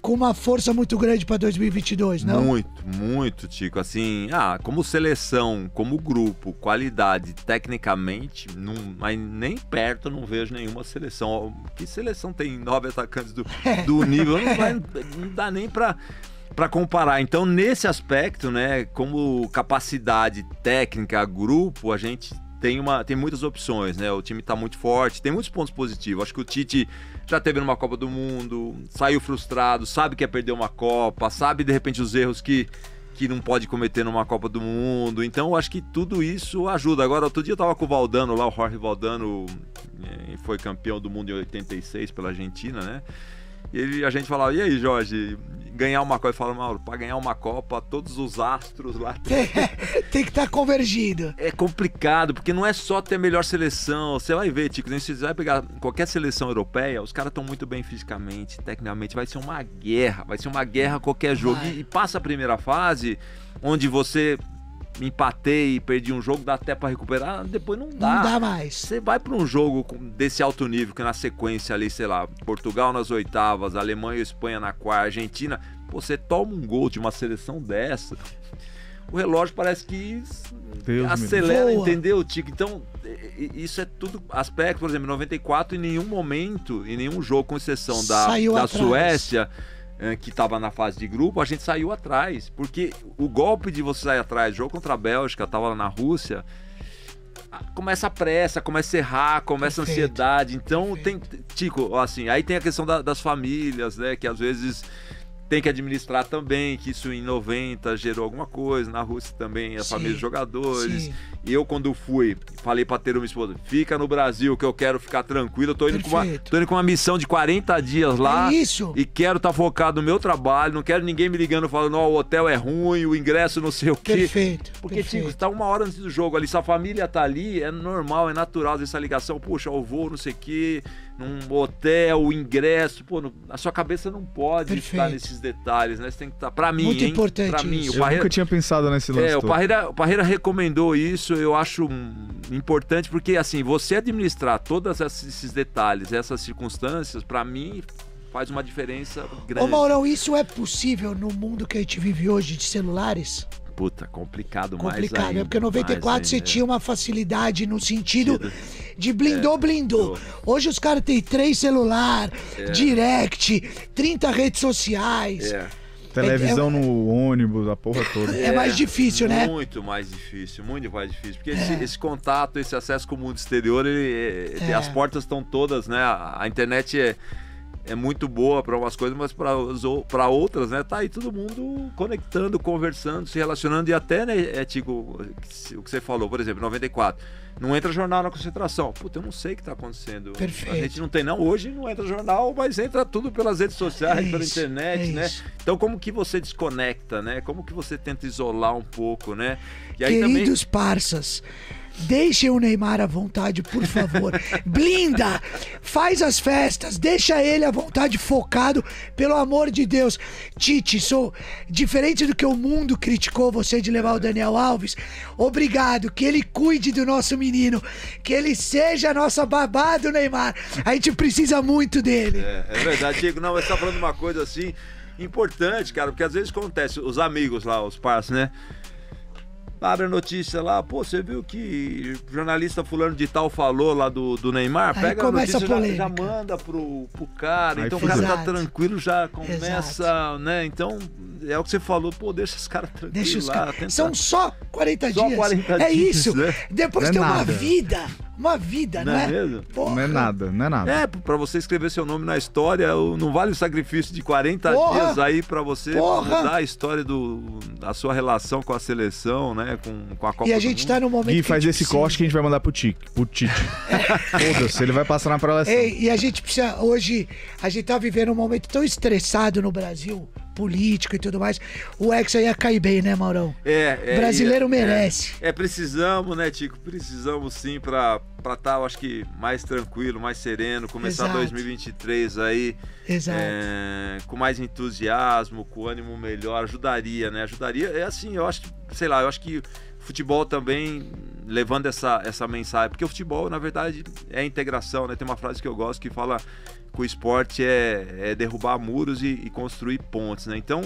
com uma força muito grande para 2022, não? Muito, muito, Tico. Assim, ah, como seleção, como grupo, qualidade, tecnicamente, não, mas nem perto não vejo nenhuma seleção. Que seleção tem nove atacantes do, [laughs] do nível? Não, vai, não dá nem para para comparar. Então, nesse aspecto, né, como capacidade técnica, grupo, a gente tem, uma, tem muitas opções, né? O time está muito forte, tem muitos pontos positivos. Acho que o Tite já teve numa Copa do Mundo, saiu frustrado, sabe que ia é perder uma Copa, sabe de repente os erros que, que não pode cometer numa Copa do Mundo. Então eu acho que tudo isso ajuda. Agora, outro dia eu tava com o Valdano lá, o Jorge Valdano eh, foi campeão do mundo em 86 pela Argentina, né? E ele, a gente falava, e aí, Jorge, ganhar uma Copa. Eu falo, Mauro, para ganhar uma Copa, todos os astros lá. Tem, [laughs] tem que estar tá convergido. É complicado, porque não é só ter a melhor seleção. Você vai ver, Tico, você vai pegar qualquer seleção europeia, os caras estão muito bem fisicamente, tecnicamente. Vai ser uma guerra, vai ser uma guerra qualquer jogo. E, e passa a primeira fase, onde você me empatei, perdi um jogo, dá até para recuperar, ah, depois não dá. Não dá mais. Você vai para um jogo desse alto nível, que na sequência ali, sei lá, Portugal nas oitavas, Alemanha e Espanha na quarta, Argentina, você toma um gol de uma seleção dessa, o relógio parece que Deus acelera, entendeu, Tico? Então, isso é tudo aspecto, por exemplo, 94 em nenhum momento, em nenhum jogo, com exceção da, da Suécia eh, que estava na fase de grupo, a gente saiu atrás. Porque o golpe de você sair atrás, jogo contra a Bélgica, estava lá na Rússia, começa a pressa, começa a errar, começa a ansiedade. Então Perfeito. tem. Tico, assim, aí tem a questão da, das famílias, né? Que às vezes tem que administrar também, que isso em 90 gerou alguma coisa, na Rússia também, a é sim, família de jogadores. Sim. E eu, quando fui, falei pra ter uma esposa, fica no Brasil, que eu quero ficar tranquilo. Eu tô indo, com uma, tô indo com uma missão de 40 dias lá. É isso. E quero estar tá focado no meu trabalho, não quero ninguém me ligando falando, ó, oh, o hotel é ruim, o ingresso não sei o quê. Perfeito. Porque, tipo, Perfeito. Tico, tá uma hora antes do jogo ali, se a família tá ali, é normal, é natural essa ligação, puxa, o vou não sei o quê num hotel, ingresso, pô, no, a sua cabeça não pode Perfeito. estar nesses detalhes, né? Você tem que estar. Tá, para mim, Muito hein? importante. Pra mim, isso. Eu Parreira, nunca tinha pensado nesse é, lance. É, todo. o Parreira, o Parreira recomendou isso, eu acho hum, importante, porque assim, você administrar todos esses detalhes, essas circunstâncias, para mim faz uma diferença grande. Ô Maurão, isso é possível no mundo que a gente vive hoje de celulares? Puta, complicado, complicado mais Complicado, né? ainda, é porque 94 ainda, você tinha uma facilidade no sentido de blindou, é, blindou. Hoje os caras têm três celular, é. direct, 30 redes sociais. É. Televisão é, é, no ônibus, a porra toda. É, mais é, difícil, né? Muito mais difícil, muito mais difícil. Porque é. esse, esse, contato, esse acesso com o mundo exterior, ele, ele, as portas estão todas, né? A, a internet é é muito boa para umas coisas, mas para outras, né? Tá aí todo mundo conectando, conversando, se relacionando e até, né, é tipo, o que você falou, por exemplo, 94. Não entra jornal na concentração. Puta, eu não sei o que está acontecendo. Perfeito. A gente não tem, não. Hoje não entra jornal, mas entra tudo pelas redes sociais, é isso, pela internet, é né? Isso. Então, como que você desconecta, né? Como que você tenta isolar um pouco, né? E aí, Queridos também... parças, Deixem o Neymar à vontade, por favor. [laughs] Blinda, faz as festas, deixa ele à vontade, focado, pelo amor de Deus. Tite, sou diferente do que o mundo criticou você de levar o Daniel Alves. Obrigado, que ele cuide do nosso menino, que ele seja a nossa Neymar. A gente precisa muito dele. É, é verdade, Diego. Não, você está falando uma coisa assim importante, cara, porque às vezes acontece, os amigos lá, os parceiros, né? abre a notícia lá, pô, você viu que jornalista fulano de tal falou lá do, do Neymar? Aí Pega a notícia já, já, manda pro, pro cara, Aí então fica. o cara tá tranquilo, já começa, Exato. né? Então, é o que você falou, pô, deixa os caras tranquilos deixa os lá. Cara... São só 40 só dias. 40 é dias, isso. Né? Depois é tem nada. uma vida uma vida, não né? É mesmo? Não é nada, não é nada. É, pra você escrever seu nome na história, não vale o sacrifício de 40 Porra. dias aí pra você Porra. mudar a história do, da sua relação com a seleção, né? Com, com a Copa E a gente tá num momento. E faz tipo esse precisa... Assim corte que a gente vai mandar pro Tite. Pro Tite. É. [laughs] Foda-se, ele vai passar na preleção. e a gente precisa. Hoje, a gente tá vivendo um momento tão estressado no Brasil política e tudo mais, o Hexa ia cair bem, né, Maurão? É, é Brasileiro é, merece. É, é, precisamos, né, Tico? Precisamos sim para para tá, eu acho que, mais tranquilo, mais sereno, começar Exato. 2023 aí é, com mais entusiasmo, com ânimo melhor, ajudaria, né? Ajudaria, é assim, eu acho que, sei lá, eu acho que futebol também levando essa, essa mensagem. Porque o futebol, na verdade, é integração, né? Tem uma frase que eu gosto que fala que o esporte é, é derrubar muros e, e construir pontes, né? Então,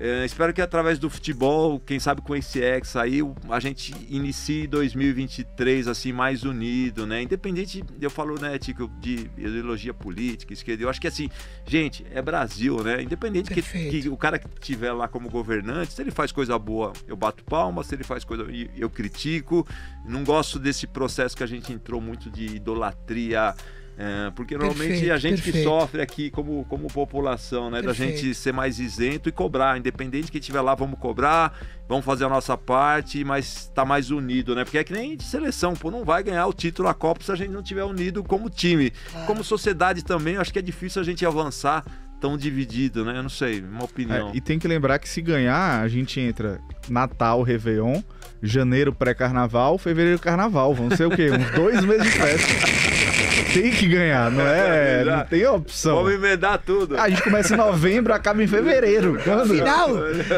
é, espero que através do futebol, quem sabe com esse ex aí, a gente inicie 2023 assim mais unido, né? Independente, eu falo, né, Tico, de ideologia política, esquerda. Eu acho que assim, gente, é Brasil, né? Independente que, que, o cara que tiver lá como governante, se ele faz coisa boa, eu bato palma, se ele faz coisa eu critico. Não gosto desse processo que a gente entrou muito de idolatria é, porque normalmente perfeito, a gente perfeito. que sofre aqui como, como população, né? Perfeito. Da gente ser mais isento e cobrar. Independente quem estiver lá, vamos cobrar, vamos fazer a nossa parte, mas tá mais unido, né? Porque é que nem de seleção, pô, não vai ganhar o título a Copa se a gente não tiver unido como time. Claro. Ah. Como sociedade também, acho que é difícil a gente avançar tão dividido, né? Eu não sei, uma é, opinião. É, e tem que lembrar que se ganhar, a gente entra Natal, Réveillon, janeiro pré-carnaval, fevereiro carnaval. Vão ser o quê? Uns dois meses de festa. [laughs] tem que ganhar, não é? Não tem opção. Vamos emendar tudo. A gente começa em novembro, acaba em fevereiro. Quando? Final?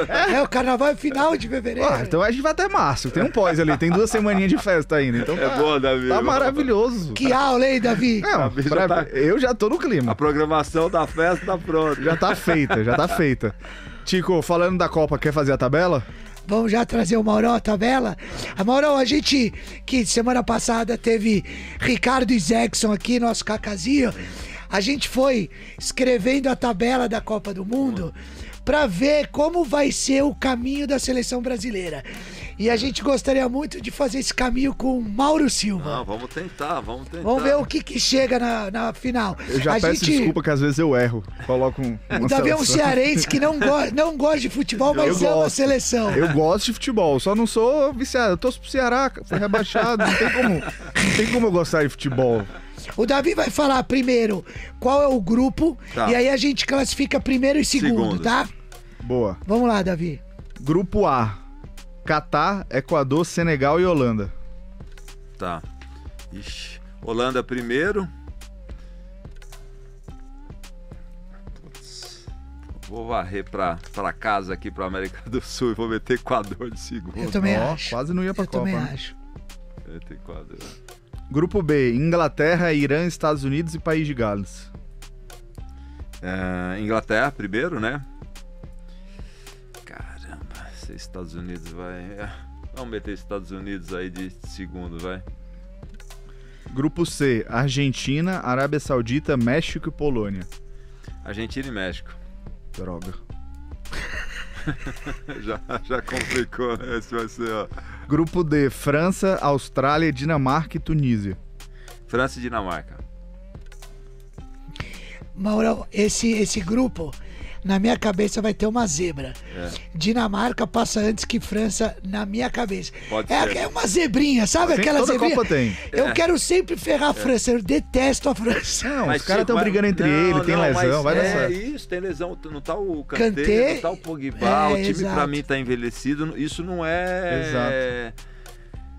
É. é, o carnaval é final de fevereiro. Ah, então a gente vai até março, tem um pós ali, tem duas semaninhas de festa ainda. Então tá, é boa, Davi. Tá maravilhoso. Que aula, hein, Davi? Não, pra, já tá... Eu já tô no clima. A programação da festa tá pronta. Já tá feita, já tá feita. Tico, falando da Copa, quer fazer a tabela? Vamos já trazer o Maurão à tabela. A Maurão, a gente que semana passada teve Ricardo e Zexon aqui, nosso cacazinho. A gente foi escrevendo a tabela da Copa do Mundo para ver como vai ser o caminho da seleção brasileira. E a gente gostaria muito de fazer esse caminho com Mauro Silva. Não, vamos tentar, vamos tentar. Vamos ver o que, que chega na, na final. Eu já a peço gente... desculpa que às vezes eu erro. Coloco um. O Davi é um cearense que não, go não gosta de futebol, mas eu ama a seleção. Eu gosto de futebol, só não sou viciado. Eu torço pro Ceará, sou rebaixado. não, tem como, não tem como eu gostar de futebol. O Davi vai falar primeiro qual é o grupo, tá. e aí a gente classifica primeiro e segundo, segundo, tá? Boa. Vamos lá, Davi. Grupo A. Catar, Equador, Senegal e Holanda. Tá. Ixi. Holanda primeiro. Putz. Vou varrer pra, pra casa aqui, pra América do Sul, e vou meter Equador de segundo. Eu também oh, acho. Quase não ia pra Eu Copa. Eu também acho. Meter Equador. Grupo B, Inglaterra, Irã, Estados Unidos e País de Gales. É, Inglaterra primeiro, né? Estados Unidos vai. [laughs] Vamos meter Estados Unidos aí de segundo, vai. Grupo C: Argentina, Arábia Saudita, México e Polônia. Argentina e México. Droga. [laughs] já, já complicou, né? Esse vai ser, ó. Grupo D: França, Austrália, Dinamarca e Tunísia. França e Dinamarca. Mauro, esse, esse grupo na minha cabeça vai ter uma zebra. É. Dinamarca passa antes que França na minha cabeça. Pode é, ser. é uma zebrinha, sabe tem, aquela toda zebrinha? Copa tem. Eu é. quero sempre ferrar a é. França, eu detesto a França. Não, mas, os caras estão brigando entre não, eles, não, tem lesão, vai dar é certo. É isso, tem lesão, não tá o Kanté, Kanté não tá o Pogba, é, o time exato. pra mim tá envelhecido, isso não é... Exato.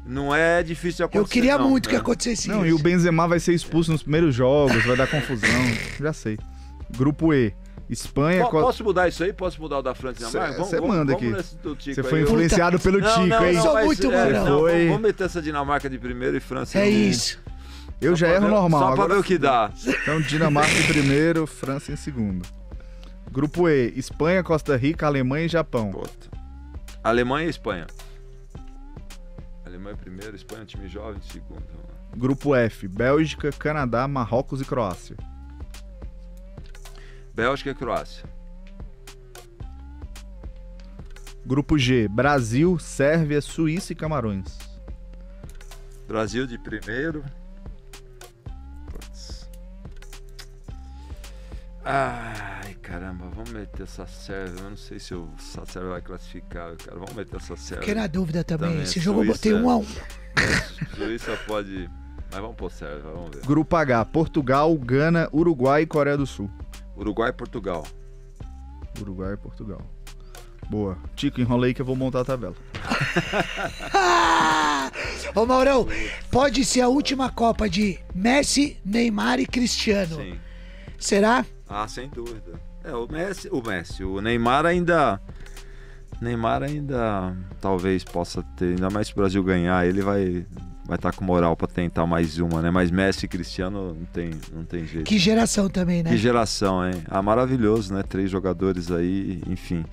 Não é difícil acontecer. Eu queria não, muito né? que acontecesse não, isso. Não, e o Benzema vai ser expulso nos primeiros jogos, vai dar confusão. [laughs] Já sei. Grupo E. Espanha. Po, posso mudar isso aí? Posso mudar o da França e Você manda aqui. Você foi aí. influenciado Puta. pelo Tico, não, não, é, Não, sou muito é, não, foi... Vamos meter essa Dinamarca de primeiro e França em É isso. Eu só já erro ver, normal. Só pra ver o que dá. Então, Dinamarca em primeiro, França em segundo. Grupo E: Espanha, Costa Rica, Alemanha e Japão. Puta. Alemanha e Espanha. Alemanha primeiro, Espanha, time jovem, segundo. Grupo F: Bélgica, Canadá, Marrocos e Croácia. Bélgica e Croácia. Grupo G, Brasil, Sérvia, Suíça e Camarões. Brasil de primeiro. Putz. Ai, caramba, vamos meter essa Sérvia. Eu não sei se o Sérvia vai classificar, cara. Vamos meter essa Sérvia. Fiquei na dúvida também. também. Esse Suíça, jogo eu botei um a um. É. Suíça pode. Mas vamos pôr Sérvia, vamos ver. Grupo H, Portugal, Gana, Uruguai e Coreia do Sul. Uruguai e Portugal. Uruguai e Portugal. Boa. Tico, enrolei que eu vou montar a tabela. [laughs] Ô Maurão, pode ser a última Copa de Messi, Neymar e Cristiano. Sim. Será? Ah, sem dúvida. É, o Messi, o Messi, o Neymar ainda Neymar ainda talvez possa ter, ainda mais se o Brasil ganhar, ele vai vai estar tá com moral para tentar mais uma, né? Mas Messi e Cristiano não tem, não tem jeito. Que né? geração também, né? Que geração, hein? Ah, maravilhoso, né? Três jogadores aí, enfim.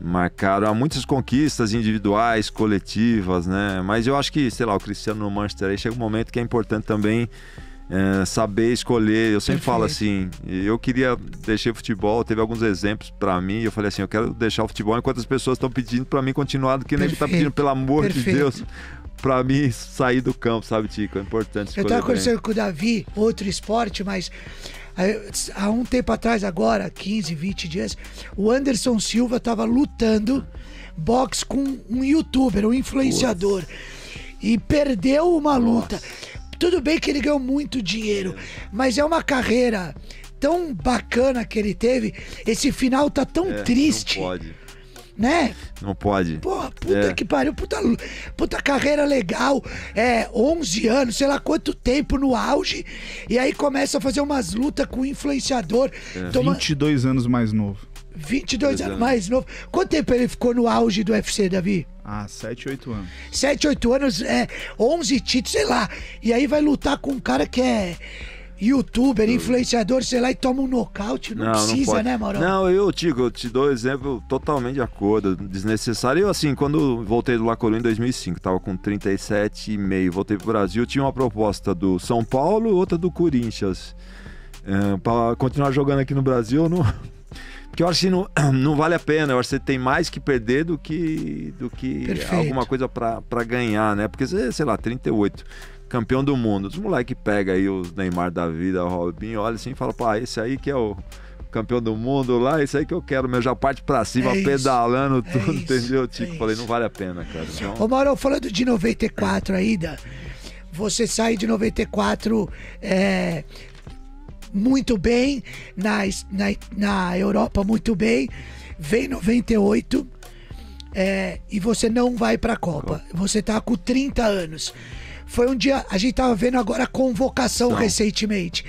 Marcaram há muitas conquistas individuais, coletivas, né? Mas eu acho que, sei lá, o Cristiano no Manchester aí chega um momento que é importante também é, saber escolher. Eu sempre Perfeito. falo assim, eu queria deixar o futebol, teve alguns exemplos para mim, eu falei assim, eu quero deixar o futebol enquanto as pessoas estão pedindo para mim continuar do que nem Perfeito. tá pedindo, pelo amor Perfeito. de Deus para mim sair do campo, sabe, Tico? É importante. Eu tava conversando com o Davi, outro esporte, mas ah, há um tempo atrás, agora, 15, 20 dias, o Anderson Silva estava lutando boxe com um youtuber, um influenciador. E perdeu uma luta. Nossa. Tudo bem que ele ganhou muito dinheiro, mas é uma carreira tão bacana que ele teve. Esse final tá tão é, triste. Não pode né? Não pode. Pô, puta é. que pariu, puta, puta carreira legal, é, 11 anos, sei lá quanto tempo no auge, e aí começa a fazer umas lutas com o influenciador. É. Toma... 22 anos mais novo. 22 anos mais novo. Quanto tempo ele ficou no auge do UFC, Davi? Ah, 7, 8 anos. 7, 8 anos, é, 11 títulos, sei lá. E aí vai lutar com um cara que é youtuber, influenciador, sei lá, e toma um nocaute. Não, não precisa, não né, Mauro? Não, eu, Tico, eu te dou exemplo totalmente de acordo, desnecessário. Eu, assim, quando voltei do La Coruña em 2005, tava com 37,5, voltei pro Brasil, tinha uma proposta do São Paulo, outra do Corinthians. É, para continuar jogando aqui no Brasil, não... Porque eu acho que não, [clears throat] não vale a pena. Eu acho que você tem mais que perder do que, do que alguma coisa para ganhar, né? Porque você, sei lá, 38 campeão do mundo. Os moleques pegam aí os Neymar da vida, o Robinho, olha assim e fala, pá, esse aí que é o campeão do mundo lá, isso aí que eu quero, meu, já parte pra cima, é pedalando isso, é tudo, é isso, entendeu, Tico? É tipo, falei, não vale a pena, cara. Então... Ô, Mauro, falando de 94 ainda, você sai de 94 é, muito bem, na, na, na Europa muito bem, vem 98 é, e você não vai pra Copa. Você tá com 30 anos. Foi um dia, a gente tava vendo agora a convocação Não. recentemente.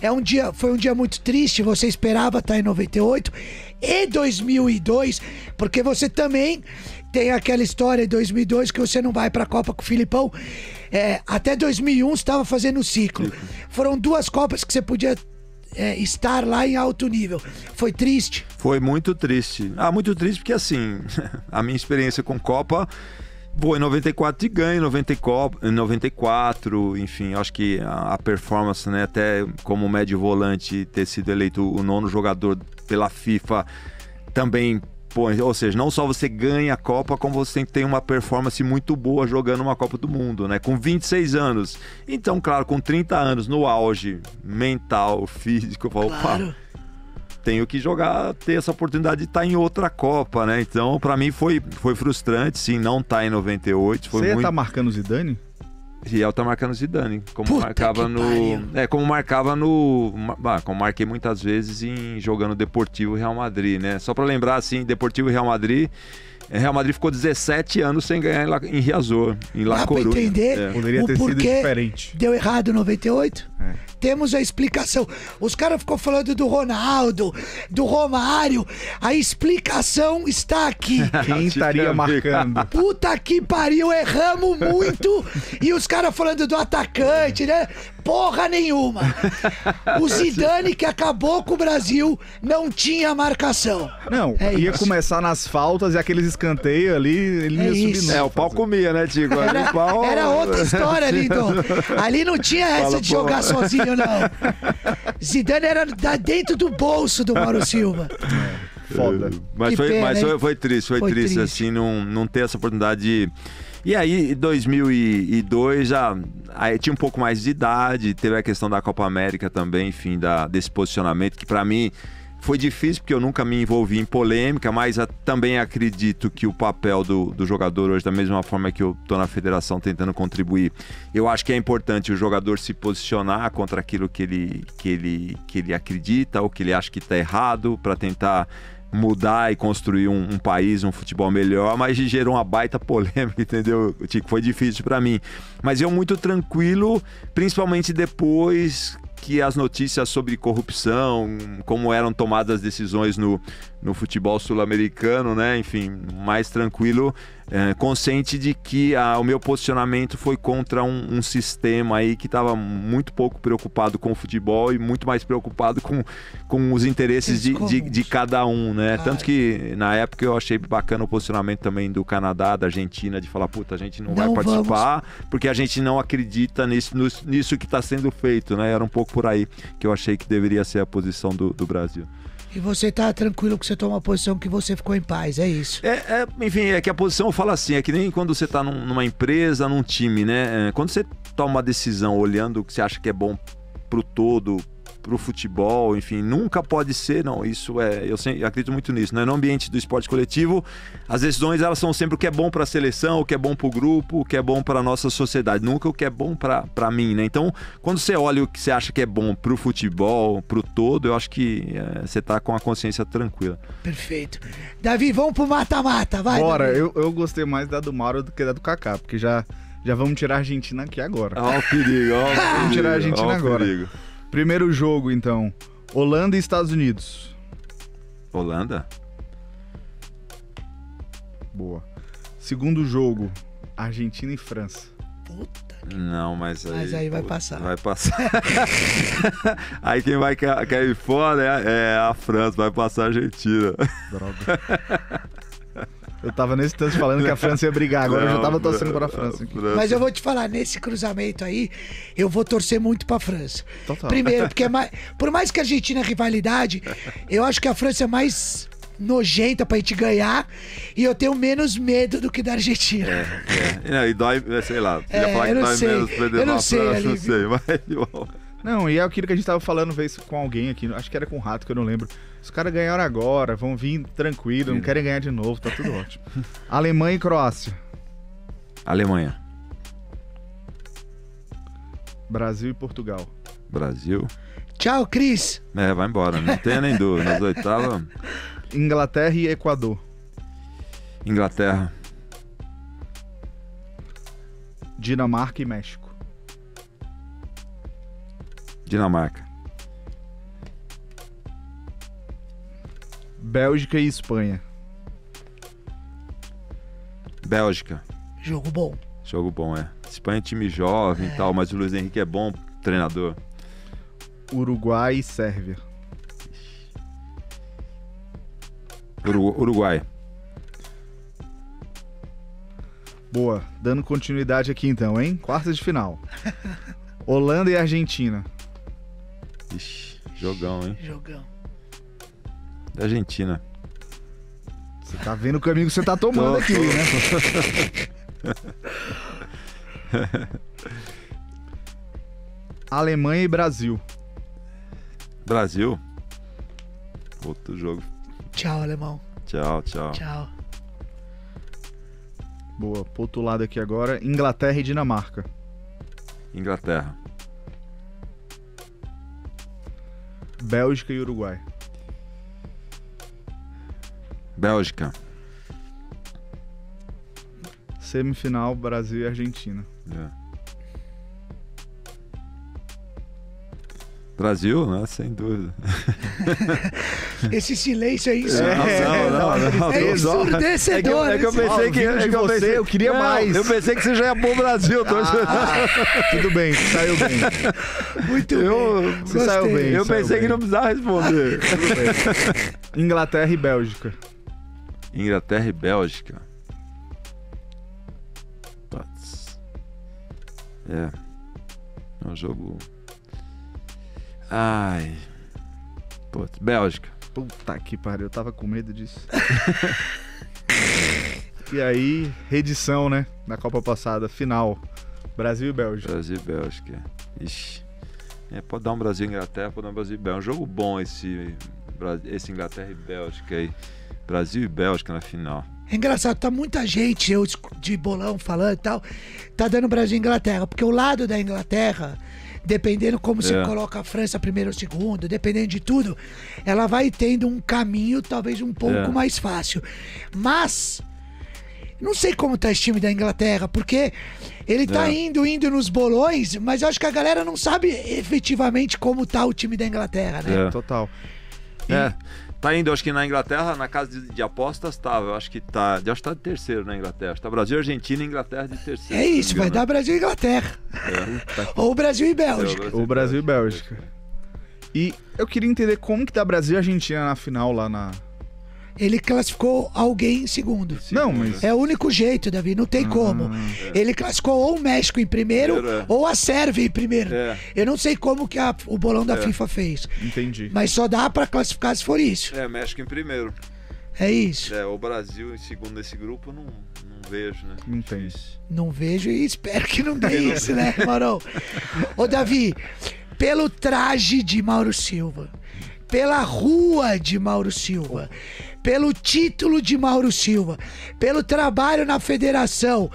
É um dia, foi um dia muito triste, você esperava estar tá em 98 e 2002, porque você também tem aquela história de 2002 que você não vai para a Copa com o Filipão. É, até 2001 estava fazendo o ciclo. Foram duas Copas que você podia é, estar lá em alto nível. Foi triste? Foi muito triste. Ah, muito triste porque assim, [laughs] a minha experiência com Copa Pô, em 94 de ganho, em 94, enfim, acho que a, a performance, né, até como médio volante ter sido eleito o nono jogador pela FIFA também Pô, ou seja, não só você ganha a Copa, como você tem uma performance muito boa jogando uma Copa do Mundo, né? Com 26 anos. Então, claro, com 30 anos no auge mental, físico, claro. opa, tenho que jogar, ter essa oportunidade de estar tá em outra Copa, né? Então, para mim foi, foi frustrante, sim, não estar tá em 98. Foi Você muito... tá marcando Zidane? Riel tá marcando Zidane, como Puta marcava no. Pariu. É, como marcava no. Ah, como marquei muitas vezes em jogando Deportivo Real Madrid, né? Só para lembrar, assim, Deportivo Real Madrid é, Real Madrid ficou 17 anos sem ganhar em, La, em Riazor, em La Dá Coruña. Pra entender é. Poderia o ter sido diferente. Deu errado em 98? É. Temos a explicação. Os caras ficou falando do Ronaldo, do Romário. A explicação está aqui. [laughs] Quem estaria marcando? Puta que pariu, erramos muito. e os caras falando do atacante, né? porra nenhuma. [laughs] O Zidane que acabou com o Brasil não tinha marcação. Não, é ia isso. começar nas faltas e aqueles escanteios ali, ele é ia subir. É, o pau comia, né, Tigo? Era, pau... era outra história ali, então. Ali não tinha essa Fala, de jogar porra. sozinho, não. Zidane era dentro do bolso do Mauro Silva. É, foda. Mas, foi, pena, mas foi, foi, triste, foi, foi triste, triste, assim, não, não ter essa oportunidade de e aí, em 2002, já aí tinha um pouco mais de idade, teve a questão da Copa América também, enfim, da, desse posicionamento, que para mim foi difícil porque eu nunca me envolvi em polêmica, mas a, também acredito que o papel do, do jogador hoje, da mesma forma que eu estou na federação tentando contribuir, eu acho que é importante o jogador se posicionar contra aquilo que ele, que ele, que ele acredita ou que ele acha que está errado para tentar mudar e construir um, um, país, um futebol melhor, mas gerou uma baita polêmica, [laughs] entendeu? Tico, foi difícil para mim. Mas eu muito tranquilo, principalmente depois que as notícias sobre corrupção, como eram tomadas as decisões no, no futebol sul-americano, né? Enfim, mais tranquilo, é, consciente de que a, o meu posicionamento foi contra um, um sistema aí que estava muito pouco preocupado com o futebol e muito mais preocupado com, com os interesses de, de, de, cada um, né? Tanto que na época eu achei bacana o posicionamento também do Canadá, da Argentina, de falar, puta, a gente não, não vai participar vamos. porque a gente não acredita nisso, nisso que está sendo feito, né? Era um pouco por aí que eu achei que deveria ser a posição do, do Brasil. E você tá tranquilo que você toma uma posição que você ficou em paz, é isso. É, é enfim, é que a posição fala assim, é que nem quando você tá num, numa empresa, num time, né? É, quando você toma uma decisão olhando o que você acha que é bom pro todo, para o futebol, enfim, nunca pode ser, não. Isso é, eu, sempre, eu acredito muito nisso, né? No ambiente do esporte coletivo, as decisões elas são sempre o que é bom para a seleção, o que é bom para o grupo, o que é bom para a nossa sociedade, nunca o que é bom para mim, né? Então, quando você olha o que você acha que é bom para o futebol, para o todo, eu acho que é, você está com a consciência tranquila. Perfeito. Davi, vamos pro mata-mata, vai. Bora, eu, eu gostei mais da do Mauro do que da do Kaká, porque já já vamos tirar a Argentina aqui agora. Ó, oh, o perigo, ó. Oh, [laughs] vamos tirar a Argentina oh, agora. Perigo. Primeiro jogo, então. Holanda e Estados Unidos. Holanda? Boa. Segundo jogo, Argentina e França. Puta. Não, mas aí. Mas aí vai passar. Vai passar. [laughs] aí quem vai cair fora é, é a França, vai passar a Argentina. Droga. [laughs] Eu tava nesse tanto falando que a França ia brigar, agora não, eu já tava torcendo para a França. Mas eu vou te falar, nesse cruzamento aí, eu vou torcer muito para a França. Total. Então tá. Primeiro, porque é [laughs] mais, por mais que a Argentina é rivalidade, eu acho que a França é mais nojenta pra gente ganhar e eu tenho menos medo do que da Argentina. É, é. Não, e dói, é, sei lá, é, ia falar que dói sei. menos perder eu não sei, França, não sei, [laughs] mas... Não, e é aquilo que a gente tava falando, vez com alguém aqui, acho que era com o Rato, que eu não lembro. Os caras ganharam agora, vão vir tranquilo, Sim. não querem ganhar de novo, tá tudo ótimo. [laughs] Alemanha e Croácia. Alemanha. Brasil e Portugal. Brasil. Tchau, Cris! É, vai embora, não tem nem dúvida. Nas oitavas. Inglaterra e Equador. Inglaterra. Dinamarca e México. Dinamarca. Bélgica e Espanha. Bélgica. Jogo bom. Jogo bom, é. Espanha é time jovem e é. tal, mas o Luiz Henrique é bom treinador. Uruguai e Sérvia. Uruguai. Boa. Dando continuidade aqui então, hein? Quarta de final. [laughs] Holanda e Argentina. Ixi, jogão, hein? Jogão da Argentina. Você tá vendo o caminho que você tá tomando tô, aqui, tô. né? Alemanha e Brasil. Brasil? Outro jogo. Tchau, alemão. Tchau, tchau. Tchau. Boa. Pro outro lado aqui agora, Inglaterra e Dinamarca. Inglaterra. Bélgica e Uruguai. Bélgica. Semifinal, Brasil e Argentina. É. Brasil, né? Sem dúvida. [laughs] Esse silêncio aí, é, isso é, não, não, [laughs] não, não, é ensurdecedor. É que, eu pensei que, é que eu, pensei, eu queria mais. Eu pensei que você já ia pôr o Brasil. Ah, ah, ah. tudo bem, saiu bem. [laughs] Muito eu, bem. Você saiu bem. Eu pensei que não precisava responder. Inglaterra e Bélgica. Inglaterra e Bélgica. Putz. É. É um jogo. Ai. Putz. Bélgica. Puta que pariu, eu tava com medo disso. [laughs] e aí, redição, né? Na Copa passada, final. Brasil e Bélgica. Brasil e Bélgica. Ixi. É, pode dar um Brasil e Inglaterra, pode dar um Brasil e Bélgica. É um jogo bom esse, esse Inglaterra e Bélgica aí. Brasil e Bélgica na final. É engraçado, tá muita gente, eu de bolão falando e tal, tá dando Brasil e Inglaterra, porque o lado da Inglaterra, dependendo como é. coloca a França primeiro ou segundo, dependendo de tudo, ela vai tendo um caminho talvez um pouco é. mais fácil. Mas não sei como tá esse time da Inglaterra, porque ele tá é. indo, indo nos bolões, mas eu acho que a galera não sabe efetivamente como tá o time da Inglaterra, né? É. Total. É. E... É. Tá indo, acho que na Inglaterra, na casa de, de apostas, tava. Tá, acho que tá. acho que tá de terceiro na Inglaterra. Tá Brasil, Argentina e Inglaterra de terceiro. É isso, vai dar Brasil e Inglaterra. É, tá [laughs] Ou Brasil e Bélgica. É, Ou Brasil e Bélgica. E eu queria entender como que dá tá Brasil e Argentina na final lá na, ele classificou alguém em segundo. Não, mas. É o único jeito, Davi, não tem ah, como. É. Ele classificou ou o México em primeiro é. ou a Sérvia em primeiro. É. Eu não sei como que a- o bolão da É. FIFA fez. Entendi. Mas só dá pra classificar se for isso. É, México em primeiro. É isso. É, o Brasil em segundo nesse grupo eu não, vejo, né? Não tem. isso. Não vejo e espero que não dê isso, né, Marão? Ô, Davi, pelo traje de Mauro Silva, pela rua de Mauro Silva, pelo título de Mauro Silva, pelo trabalho na federação.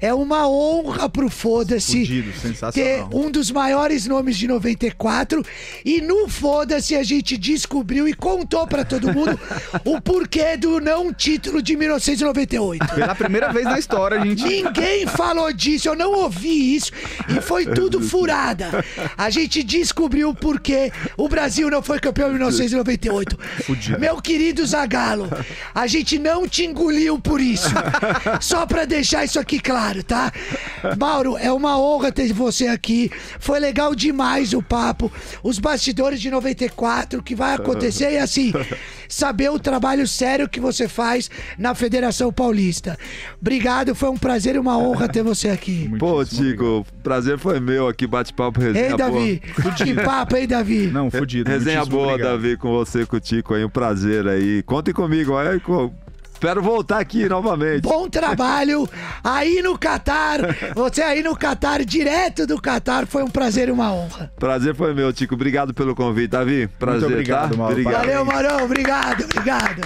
É uma honra pro Foda-se ter um dos maiores nomes de 94. E no Foda-se a gente descobriu e contou para todo mundo [laughs] o porquê do não título de 1998. Pela primeira vez na história, a gente. Ninguém falou disso, eu não ouvi isso e foi é tudo furada. A gente descobriu porquê o Brasil não foi campeão em 1998. Fudido. Meu querido Zagalo, a gente não te engoliu por isso. [laughs] Só para deixar isso aqui claro horário, tá? Mauro, é uma honra ter você aqui. Foi legal demais o papo. Os bastidores de 94, o que vai acontecer e assim, saber o trabalho sério que você faz na Federação Paulista. Obrigado, foi um prazer e uma honra ter você aqui. Pô, Tico, prazer foi meu aqui, bate-papo, resenha Ei, Davi, que papo, hein, Davi? Não, fudido. Resenha boa, obrigado. Davi, com você, com o Tico aí, um prazer aí. Contem comigo, olha Espero voltar aqui novamente. Bom trabalho aí no Catar. Você aí no Catar, direto do Catar, foi um prazer e uma honra. Prazer foi meu, Tico. Obrigado pelo convite, Davi. Prazer, Muito obrigado, tá? Mauro. Obrigado. Valeu, Marão. Obrigado, obrigado.